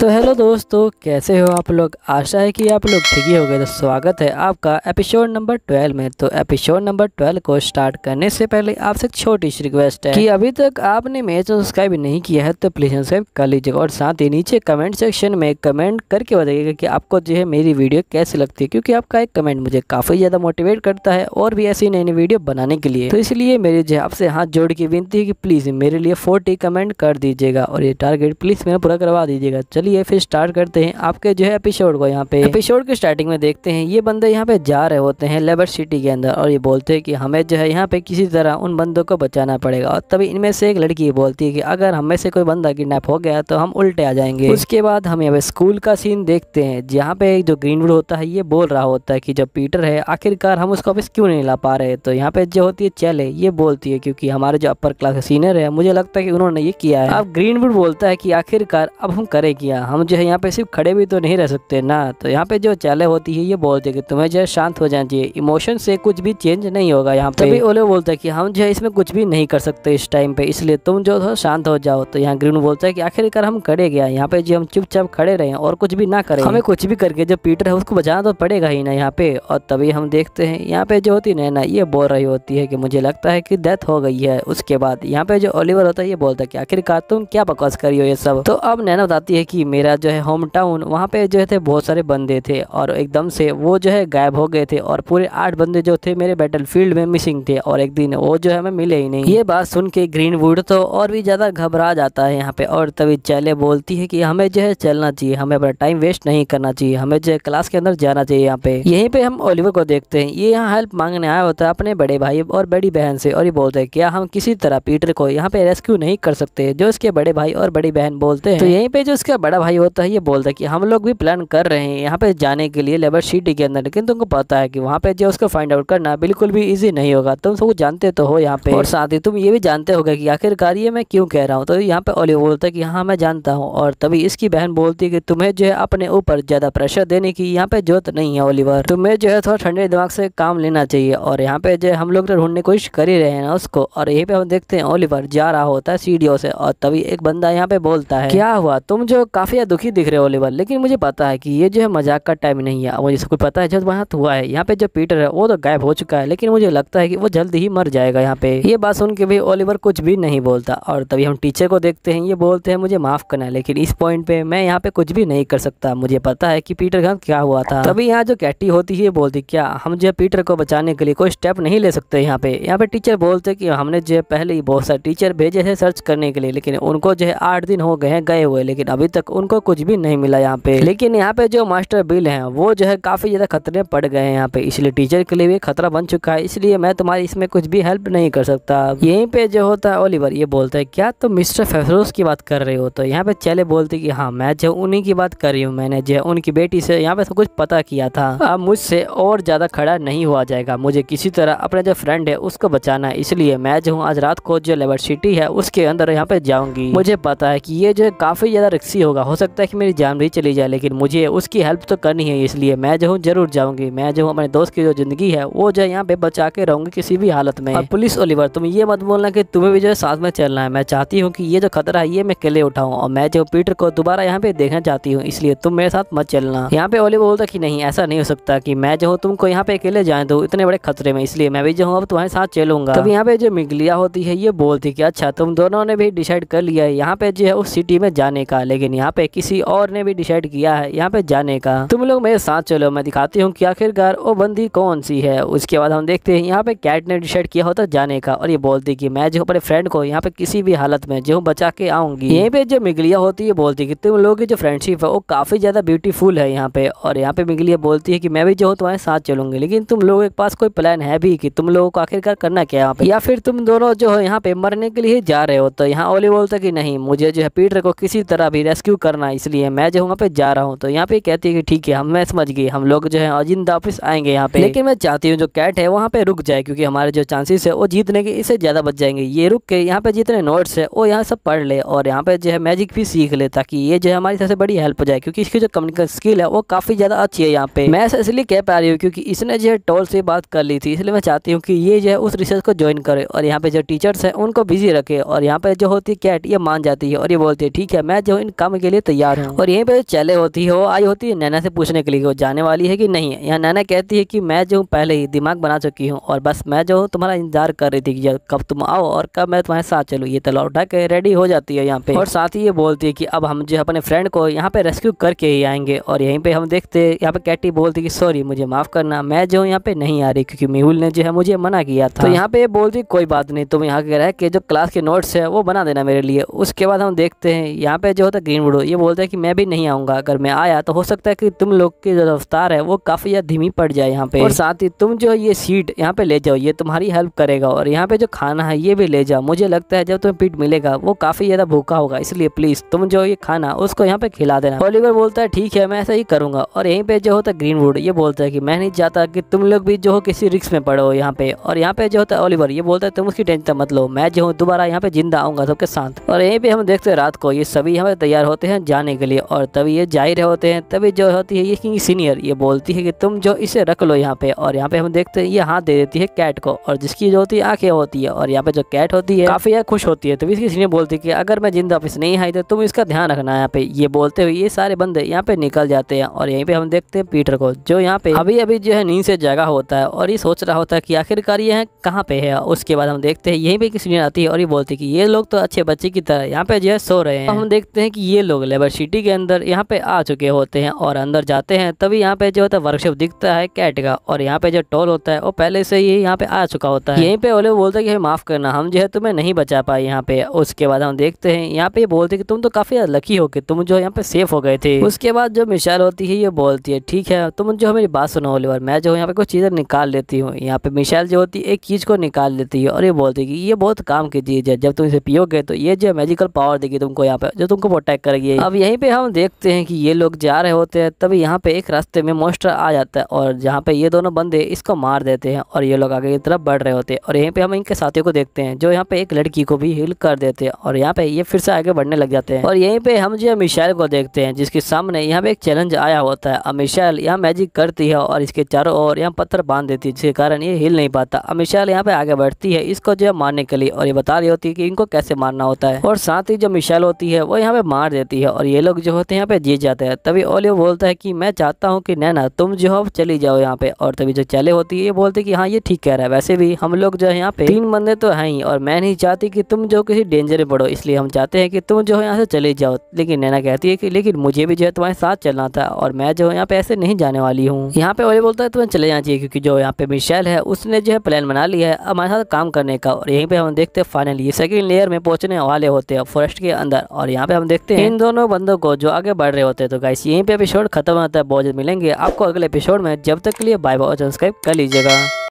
तो हेलो दोस्तों कैसे हो आप लोग आशा है कि आप लोग ठीक ही हो गए तो स्वागत है आपका एपिसोड नंबर 12 में तो एपिसोड नंबर 12 को स्टार्ट करने से पहले आपसे एक छोटी सी रिक्वेस्ट है कि अभी तक आपने मेरे चैनल सब्सक्राइब नहीं किया है तो प्लीज़ सब्सक्राइब कर लीजिएगा और साथ ही नीचे कमेंट सेक्शन में कमेंट करके बताइएगा कि आपको जो है मेरी वीडियो कैसी लगती है क्योंकि आपका एक कमेंट मुझे काफ़ी ज़्यादा मोटिवेट करता है और भी ऐसी नई नई वीडियो बनाने के लिए तो इसलिए मेरे जो आपसे हाथ जोड़ के विनती है कि प्लीज़ मेरे लिए फोर्टी कमेंट कर दीजिएगा और ये टारगेट प्लीज़ मेरा पूरा करवा दीजिएगा चलिए चलिए फिर स्टार्ट करते हैं आपके जो है एपिसोड को यहाँ पे एपिसोड के स्टार्टिंग में देखते हैं ये बंदे यहाँ पे जा रहे होते हैं लेबर सिटी के अंदर और ये बोलते हैं कि हमें जो है यहाँ पे किसी तरह उन बंदों को बचाना पड़ेगा और तभी इनमें से एक लड़की बोलती है कि अगर हमें से कोई बंदा किडनेप हो गया तो हम उल्टे आ जाएंगे उसके बाद हम यहाँ पे स्कूल का सीन देखते हैं जहाँ पे जो ग्रीनवुड होता है ये बोल रहा होता है की जब पीटर है आखिरकार हम उसको वापस क्यों नहीं ला पा रहे तो यहाँ पे जो होती है चले ये बोलती है क्यूँकी हमारे जो अपर क्लास सीनियर है मुझे लगता है की उन्होंने ये किया है अब ग्रीनवुड बोलता है की आखिरकार अब हम करें क्या गया हम जो है यहाँ पे सिर्फ खड़े भी तो नहीं रह सकते ना तो यहाँ पे जो चले होती है ये बोलते कि तुम्हें जो है शांत हो जाना चाहिए इमोशन से कुछ भी चेंज नहीं होगा यहाँ पे तभी ओले बोलता है कि हम जो है इसमें कुछ भी नहीं कर सकते इस टाइम पे इसलिए तुम जो है शांत हो जाओ तो यहाँ ग्रीन बोलता है कि आखिरकार हम खड़े गया यहाँ पे जो हम चुपचाप खड़े रहे और कुछ भी ना करें हमें कुछ भी करके जो पीटर है उसको बचाना तो पड़ेगा ही ना यहाँ पे और तभी हम देखते हैं यहाँ पे जो होती है ना ये बोल रही होती है कि मुझे लगता है कि डेथ हो गई है उसके बाद यहाँ पे जो ओलिवर होता है ये बोलता है कि आखिरकार तुम क्या बकवास करी हो ये सब तो अब नैना बताती है कि मेरा जो है होम टाउन वहाँ पे जो थे बहुत सारे बंदे थे और एकदम से वो जो है गायब हो गए थे और पूरे आठ बंदे जो थे मेरे बैटल फील्ड में मिसिंग थे और एक दिन वो जो है हमें मिले ही नहीं ये बात सुन के ग्रीन वुड तो और भी ज़्यादा घबरा जाता है यहाँ पे और तभी चैले बोलती है कि हमें जो है चलना चाहिए हमें अपना टाइम वेस्ट नहीं करना चाहिए हमें जो है क्लास के अंदर जाना चाहिए यहाँ पे यहीं पे हम ओलिवर को देखते हैं ये यहाँ हेल्प मांगने आया होता है अपने बड़े भाई और बड़ी बहन से और ये बोलते हैं क्या हम किसी तरह पीटर को यहाँ पे रेस्क्यू नहीं कर सकते जो इसके बड़े भाई और बड़ी बहन बोलते हैं तो यहीं पे जो इसका बड़ा बड़ा भाई होता है ये बोलता है कि हम लोग भी प्लान कर रहे हैं यहाँ पे जाने के लिए लेबर सिटी के अंदर लेकिन तुमको पता है कि वहाँ पे जो उसको फाइंड आउट करना बिल्कुल भी इजी नहीं होगा तुम सब जानते तो हो यहाँ पे और साथ ही तुम ये भी जानते होगा कि आखिरकार ये मैं क्यों कह रहा हूँ तो यहाँ पे ओलिव बोलता है कि हाँ मैं जानता हूँ और तभी इसकी बहन बोलती है कि तुम्हें जो है अपने ऊपर ज़्यादा प्रेशर देने की यहाँ पे जरूरत नहीं है ओलिवर तुम्हें जो है थोड़ा ठंडे दिमाग से काम लेना चाहिए और यहाँ पे जो है हम लोग तो ढूंढने की कोशिश कर ही रहे हैं ना उसको और यहीं पे हम देखते हैं ओलिवर जा रहा होता है सीढ़ियों से और तभी एक बंदा यहाँ पे बोलता है क्या हुआ तुम जो काफी काफ़ी दुखी दिख रहे हैं लेवल लेकिन मुझे पता है कि ये जो है मजाक का टाइम नहीं है मुझे सबको पता है जब वहाँ हुआ है यहाँ पे जो पीटर है वो तो गायब हो चुका है लेकिन मुझे लगता है कि वो जल्द ही मर जाएगा यहाँ पे ये बात सुन के भी ओलीवर कुछ भी नहीं बोलता और तभी हम टीचर को देखते हैं ये बोलते हैं मुझे माफ़ करना लेकिन इस पॉइंट पे मैं यहाँ पे कुछ भी नहीं कर सकता मुझे पता है कि पीटर का क्या हुआ था तभी यहाँ जो कैटी होती है बोलती क्या हम जो पीटर को बचाने के लिए कोई स्टेप नहीं ले सकते यहाँ पे यहाँ पे टीचर बोलते कि हमने जो पहले ही बहुत सारे टीचर भेजे है सर्च करने के लिए लेकिन उनको जो है आठ दिन हो गए हैं गए हुए लेकिन अभी तक उनको कुछ भी नहीं मिला यहाँ पे लेकिन यहाँ पे जो मास्टर बिल है वो जो है काफ़ी ज़्यादा खतरे पड़ गए हैं यहाँ पे इसलिए टीचर के लिए भी खतरा बन चुका है इसलिए मैं तुम्हारी इसमें कुछ भी हेल्प नहीं कर सकता यहीं पे जो होता है ओलिवर ये बोलता है क्या तुम तो मिस्टर फेफरोज की बात कर रहे हो तो यहाँ पे चले बोलते कि हाँ मैं जो उन्हीं की बात कर रही हूँ मैंने जो उनकी बेटी से यहाँ पे सब कुछ पता किया था अब मुझसे और ज़्यादा खड़ा नहीं हुआ जाएगा मुझे किसी तरह अपना जो फ्रेंड है उसको बचाना है इसलिए मैं जो हूँ आज रात को जो लेबर सिटी है उसके अंदर यहाँ पे जाऊँगी मुझे पता है की ये जो काफ़ी ज़्यादा रिक्सी होगा होगा हो सकता है कि मेरी जान भी चली जाए लेकिन मुझे उसकी हेल्प तो करनी है इसलिए मैं जो हूँ ज़रूर जाऊँगी मैं जो हूँ अपने दोस्त की जो ज़िंदगी है वो जो यहाँ पे बचा के रहूंगी किसी भी हालत में और पुलिस ओलिवर तुम ये मत बोलना की तुम्हें भी जो है साथ में चलना है मैं चाहती हूँ की ये जो खतरा है ये मैं अकेले उठाऊँ और मैं जो पीटर को दोबारा यहाँ पे देखना चाहती हूँ इसलिए तुम मेरे साथ मत चलना यहाँ पे ओलिवर बोलता की नहीं ऐसा नहीं हो सकता की मैं जो हूँ तुमको यहाँ पे अकेले जाए दो इतने बड़े खतरे में इसलिए मैं भी जो हूँ अब तुम्हारे साथ चलूंगा तब यहाँ पे जो मिगलिया होती है ये बोलती की अच्छा तुम दोनों ने भी डिसाइड कर लिया है यहाँ पे जो है उस सिटी में जाने का लेकिन यहाँ यहाँ पे किसी और ने भी डिसाइड किया है यहाँ पे जाने का तुम लोग मेरे साथ चलो मैं दिखाती हूँ कि आखिरकार वो बंदी कौन सी है उसके बाद हम देखते हैं यहाँ पे कैट ने डिसाइड किया होता जाने का और ये बोलती कि मैं जो अपने फ्रेंड को यहाँ पे किसी भी हालत में जो बचा के आऊंगी यही पे जो मिगलिया होती है बोलती की तुम लोगों की जो फ्रेंडशिप है वो काफ़ी ज़्यादा ब्यूटीफुल है यहाँ पे और यहाँ पे मिगलिया बोलती है की मैं भी जो तुम्हारे साथ चलूंगी लेकिन तुम लोगों के पास कोई प्लान है भी की तुम लोगों को आखिरकार करना क्या यहाँ पे या फिर तुम दोनों जो है यहाँ पे मरने के लिए जा रहे हो तो यहाँ ओली बोलता की नहीं मुझे जो है पीटर को किसी तरह भी रेस्क्यू करना है इसलिए मैं जो वहाँ पे जा रहा हूँ तो यहाँ पे कहती है कि ठीक है हम मैं समझ गई हम लोग जो है अजिंदा ऑफिस आएंगे यहाँ पे लेकिन मैं चाहती हूँ जो कैट है वहाँ पे रुक जाए क्योंकि हमारे जो चांसेस है वो जीतने के इससे ज़्यादा बच जाएंगे ये रुक के यहाँ पे जितने नोट्स है वो यहाँ सब पढ़ ले और यहाँ पे जो है मैजिक भी सीख ले ताकि ये जो है हमारी सबसे बड़ी हेल्प हो जाए क्योंकि इसकी जो कम्युनिकेशन स्किल है वो काफ़ी ज़्यादा अच्छी है यहाँ पे मैं इसलिए कह पा रही हूँ क्योंकि इसने जो है टोल से बात कर ली थी इसलिए मैं चाहती हूँ कि ये जो है उस रिसर्च को ज्वाइन करे और यहाँ पे जो टीचर्स हैं उनको बिजी रखे और यहाँ पे जो होती है कैट ये मान जाती है और ये बोलती है ठीक है मैं जो इन काम के के लिए तैयार हूँ और यहीं पर चले होती है वो आई होती है नैना से पूछने के लिए वो जाने वाली है कि नहीं यहाँ नैना कहती है कि मैं जो हूँ पहले ही दिमाग बना चुकी हूँ और बस मैं जो हूँ तुम्हारा इंतजार कर रही थी कि कब तुम आओ और कब मैं तुम्हारे साथ चलूँ ये तलवार उठा के रेडी हो जाती है यहाँ पे और साथ ही ये बोलती है कि अब हम जो अपने फ्रेंड को यहाँ पे रेस्क्यू करके ही आएंगे और यहीं पे हम देखते यहाँ पे कैटी बोलती है कि सॉरी मुझे माफ़ करना मैं जो यहाँ पे नहीं आ रही क्योंकि मेहुल ने जो है मुझे मना किया था तो यहाँ पे बोलती कोई बात नहीं तुम यहाँ कह रहे कि जो क्लास के नोट्स है वो बना देना मेरे लिए उसके बाद हम देखते हैं यहाँ पे जो होता ग्रीन वुड छोड़ो ये बोलता है कि मैं भी नहीं आऊँगा अगर मैं आया तो हो सकता है कि तुम लोग की जो रफ्तार है वो काफ़ी या धीमी पड़ जाए यहाँ पे और साथ ही तुम जो ये सीट यहाँ पे ले जाओ ये तुम्हारी हेल्प करेगा और यहाँ पे जो खाना है ये भी ले जाओ मुझे लगता है जब तुम्हें पीट मिलेगा वो काफ़ी ज़्यादा भूखा होगा इसलिए प्लीज़ तुम जो ये खाना उसको यहाँ पे खिला देना ओलीवर बोलता है ठीक है मैं ऐसा ही करूँगा और यहीं पर जो होता है वुड ये बोलता है कि मैं नहीं चाहता कि तुम लोग भी जो हो किसी रिक्स में पड़ो यहाँ पे और यहाँ पे जो होता है ओलीवर ये बोलता है तुम उसकी टेंशन मत लो मैं जो हूँ दोबारा यहाँ पे जिंदा आऊँगा सबके साथ और यहीं पर हम देखते हैं रात को ये सभी यहाँ पे तैयार होते हैं जाने के लिए और तभी ये जाहिर होते हैं तभी जो होती है ये किंग सीनियर ये बोलती है कि तुम जो इसे रख लो यहाँ पे और यहाँ पे हम देखते हैं ये हाथ दे देती है कैट को और जिसकी जो होती है आँखें होती है और यहाँ पे जो कैट होती है काफ़ी खुश होती है तभी इसकी सीनियर बोलती है कि अगर मैं जिंदा ऑफिस नहीं आई तो तुम इसका ध्यान रखना यहाँ पे ये बोलते हुए ये सारे बंदे यहाँ पे निकल जाते हैं और यहीं पे हम देखते हैं पीटर को जो यहाँ पे अभी अभी जो है नींद से जगह होता है और ये सोच रहा होता है कि आखिरकार ये है कहाँ पे है उसके बाद हम देखते हैं यहीं पे एक सीनियर आती है और ये बोलती है कि ये लोग तो अच्छे बच्चे की तरह यहाँ पे जो है सो रहे हैं हम देखते हैं कि ये लोग लोग लेबर सिटी के अंदर यहाँ पे आ चुके होते हैं और अंदर जाते हैं तभी यहाँ पे जो होता है वर्कशॉप दिखता है कैट का और यहाँ पे जो टोल होता है वो पहले से ही यहाँ पे आ चुका होता है यहीं पे वो बोलते हैं कि माफ़ करना हम जो है तुम्हें नहीं बचा पाए यहाँ पे उसके बाद हम देखते हैं यहाँ पे बोलते कि तुम तो काफ़ी लकी हो कि तुम जो यहाँ पे सेफ हो गए थे उसके बाद जो मिशाल होती है ये बोलती है ठीक है तुम जो मेरी बात सुनो ओलिवर मैं जो यहाँ पे कुछ चीज़ें निकाल लेती हूँ यहाँ पे मिशाल जो होती है एक चीज़ को निकाल लेती है और ये बोलती है कि ये बहुत काम की चीज़ है जब तुम इसे पियोगे तो ये जो मेजिकल पावर देगी तुमको यहाँ पे जो तुमको प्रोटेक्ट करेगी चाहिए अब यहीं पे हम देखते हैं कि ये लोग जा रहे होते हैं तभी यहाँ पे एक रास्ते में मोस्टर आ जाता है और जहाँ पे ये दोनों बंदे इसको मार देते हैं और ये लोग आगे की तरफ बढ़ रहे होते हैं और यहीं पे हम इनके साथियों को देखते हैं जो यहाँ पे एक लड़की को भी हिल कर देते हैं और यहाँ पे ये फिर से आगे बढ़ने लग जाते हैं और यहीं पे हम जो मिशाइल को देखते हैं जिसके सामने यहाँ पे एक चैलेंज आया होता है अब मिशाइल यहाँ मैजिक करती है और इसके चारों ओर यहाँ पत्थर बांध देती है जिसके कारण ये हिल नहीं पाता अब मिशाइल यहाँ पे आगे बढ़ती है इसको जो है मारने के लिए और ये बता रही होती है कि इनको कैसे मारना होता है और साथ ही जो मिशाइल होती है वो यहाँ पे मार देती है होती है और ये लोग जो होते हैं यहाँ पे जीत जाते हैं तभी ओलियो बोलता है कि मैं चाहता हूँ कि नैना तुम जो हो चली जाओ यहाँ पे और तभी जो चले होती है ये बोलते कि हाँ ये ठीक कह रहा है वैसे भी हम लोग जो है यहाँ पे तीन बंदे तो है ही और मैं नहीं चाहती कि तुम जो किसी डेंजर में पड़ो इसलिए हम चाहते हैं कि तुम जो है यहाँ से चले जाओ लेकिन नैना कहती है कि लेकिन मुझे भी जो है तुम्हारे साथ चलना था और मैं जो यहाँ पे ऐसे नहीं जाने वाली हूँ यहाँ पे ओलियो बोलता है तुम्हें चले जाना चाहिए क्योंकि जो यहाँ पे मिशेल है उसने जो है प्लान बना लिया है हमारे साथ काम करने का और यहीं पर हम देखते हैं फाइनली सेकेंड लेयर में पहुंचने वाले होते हैं फॉरेस्ट के अंदर और यहाँ पे हम देखते हैं इन दोनों बंदों को जो आगे बढ़ रहे होते हैं तो गाइस यहीं पे एपिसोड खत्म होता है बहुत मिलेंगे आपको अगले एपिसोड में जब तक के लिए बाय बाय सब्सक्राइब कर लीजिएगा